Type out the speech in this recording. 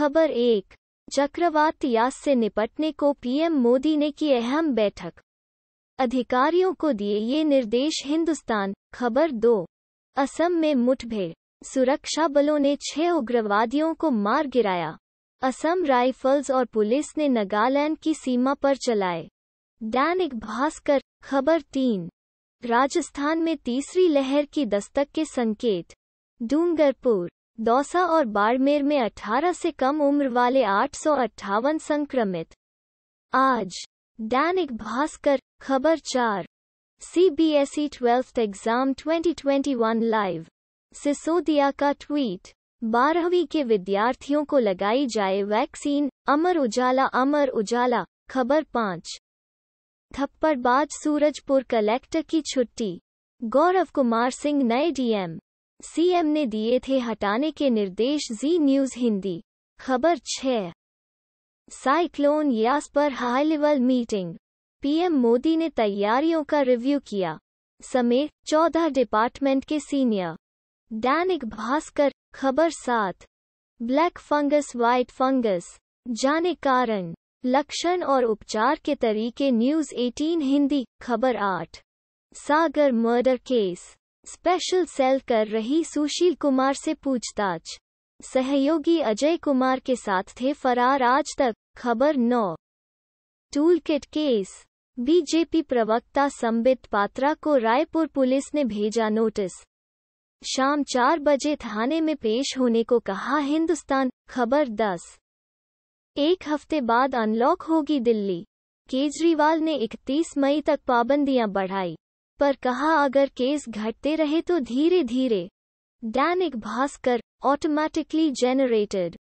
खबर एक चक्रवात यास से निपटने को पीएम मोदी ने की अहम बैठक अधिकारियों को दिए ये निर्देश हिंदुस्तान खबर दो असम में मुठभेड़ सुरक्षा बलों ने छह उग्रवादियों को मार गिराया असम राइफल्स और पुलिस ने नागालैंड की सीमा पर चलाए दैनिक भास्कर खबर तीन राजस्थान में तीसरी लहर की दस्तक के संकेत डूंगरपुर दौसा और बाड़मेर में 18 से कम उम्र वाले आठ संक्रमित आज दैनिक भास्कर खबर चार CBSE e twelfth exam 2021 live Sisodia का ट्वीट बारहवीं के विद्यार्थियों को लगाई जाए वैक्सीन अमर उजाला अमर उजाला खबर पाँच थप्पड़बाज सूरजपुर कलेक्टर की छुट्टी गौरव कुमार सिंह नए डीएम सीएम ने दिए थे हटाने के निर्देश जी न्यूज हिंदी खबर छ साइक्लोन यास पर high level meeting PM Modi ने तैयारियों का रिव्यू किया समेत चौदह डिपार्टमेंट के सीनियर दैनिक भास्कर खबर सात ब्लैक फंगस व्हाइट फंगस जाने कारण लक्षण और उपचार के तरीके न्यूज 18 हिंदी खबर आठ Sagar murder case special cell कर रही सुशील कुमार से पूछताछ सहयोगी अजय कुमार के साथ थे फरार आज तक खबर नौ टूल किट केस बीजेपी प्रवक्ता संबित पात्रा को रायपुर पुलिस ने भेजा नोटिस शाम चार बजे थाने में पेश होने को कहा हिंदुस्तान खबर दस एक हफ्ते बाद अनलॉक होगी दिल्ली केजरीवाल ने 31 मई तक पाबंदियां बढ़ाई पर कहा अगर केस घटते रहे तो धीरे धीरे दैनिक भास्कर ऑटोमैटिकली जेनरेटेड